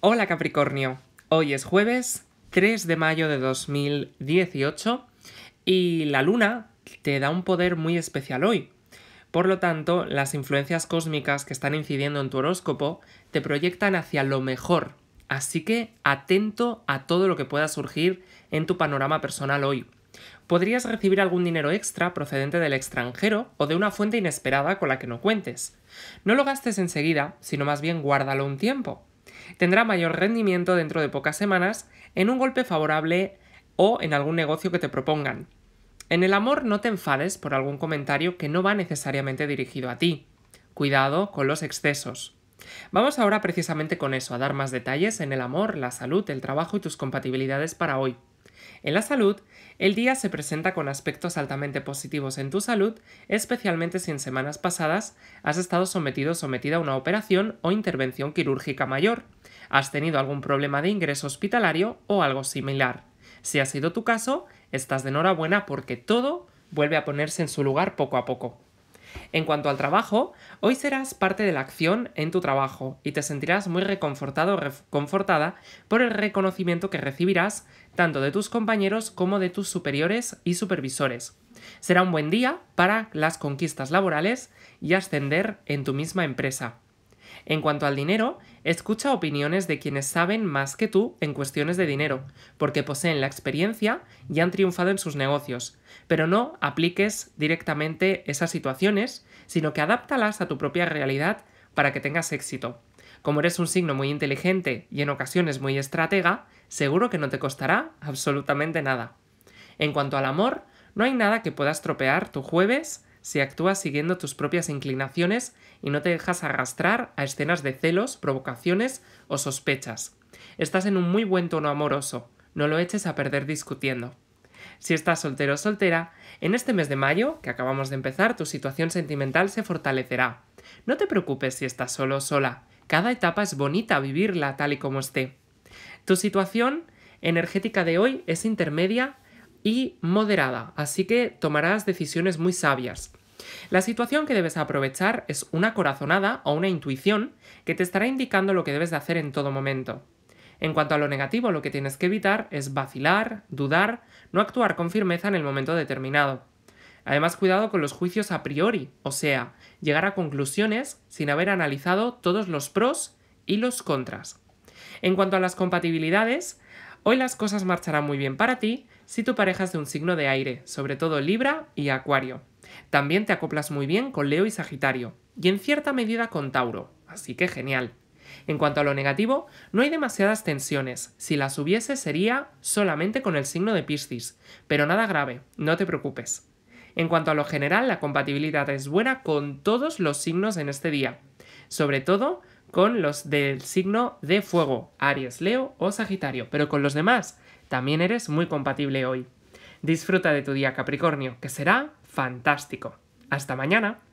Hola Capricornio, hoy es jueves 3 de mayo de 2018 y la luna te da un poder muy especial hoy. Por lo tanto, las influencias cósmicas que están incidiendo en tu horóscopo te proyectan hacia lo mejor, así que atento a todo lo que pueda surgir en tu panorama personal hoy. Podrías recibir algún dinero extra procedente del extranjero o de una fuente inesperada con la que no cuentes. No lo gastes enseguida, sino más bien guárdalo un tiempo. Tendrá mayor rendimiento dentro de pocas semanas en un golpe favorable o en algún negocio que te propongan. En el amor no te enfades por algún comentario que no va necesariamente dirigido a ti. Cuidado con los excesos. Vamos ahora precisamente con eso, a dar más detalles en el amor, la salud, el trabajo y tus compatibilidades para hoy. En la salud, el día se presenta con aspectos altamente positivos en tu salud, especialmente si en semanas pasadas has estado sometido o sometida a una operación o intervención quirúrgica mayor, has tenido algún problema de ingreso hospitalario o algo similar. Si ha sido tu caso, estás de enhorabuena porque todo vuelve a ponerse en su lugar poco a poco. En cuanto al trabajo, hoy serás parte de la acción en tu trabajo y te sentirás muy reconfortado o reconfortada por el reconocimiento que recibirás tanto de tus compañeros como de tus superiores y supervisores. Será un buen día para las conquistas laborales y ascender en tu misma empresa. En cuanto al dinero, escucha opiniones de quienes saben más que tú en cuestiones de dinero, porque poseen la experiencia y han triunfado en sus negocios, pero no apliques directamente esas situaciones, sino que adáptalas a tu propia realidad para que tengas éxito. Como eres un signo muy inteligente y en ocasiones muy estratega, seguro que no te costará absolutamente nada. En cuanto al amor, no hay nada que pueda estropear tu jueves si actúas siguiendo tus propias inclinaciones y no te dejas arrastrar a escenas de celos, provocaciones o sospechas. Estás en un muy buen tono amoroso, no lo eches a perder discutiendo. Si estás soltero o soltera, en este mes de mayo, que acabamos de empezar, tu situación sentimental se fortalecerá. No te preocupes si estás solo o sola, cada etapa es bonita vivirla tal y como esté. Tu situación energética de hoy es intermedia y moderada, así que tomarás decisiones muy sabias. La situación que debes aprovechar es una corazonada o una intuición que te estará indicando lo que debes de hacer en todo momento. En cuanto a lo negativo, lo que tienes que evitar es vacilar, dudar, no actuar con firmeza en el momento determinado. Además, cuidado con los juicios a priori, o sea, llegar a conclusiones sin haber analizado todos los pros y los contras. En cuanto a las compatibilidades, Hoy las cosas marcharán muy bien para ti si tu pareja es de un signo de aire, sobre todo Libra y Acuario. También te acoplas muy bien con Leo y Sagitario, y en cierta medida con Tauro, así que genial. En cuanto a lo negativo, no hay demasiadas tensiones, si las hubiese sería solamente con el signo de Piscis, pero nada grave, no te preocupes. En cuanto a lo general, la compatibilidad es buena con todos los signos en este día, sobre todo con los del signo de fuego, Aries, Leo o Sagitario, pero con los demás también eres muy compatible hoy. Disfruta de tu día Capricornio, que será fantástico. Hasta mañana.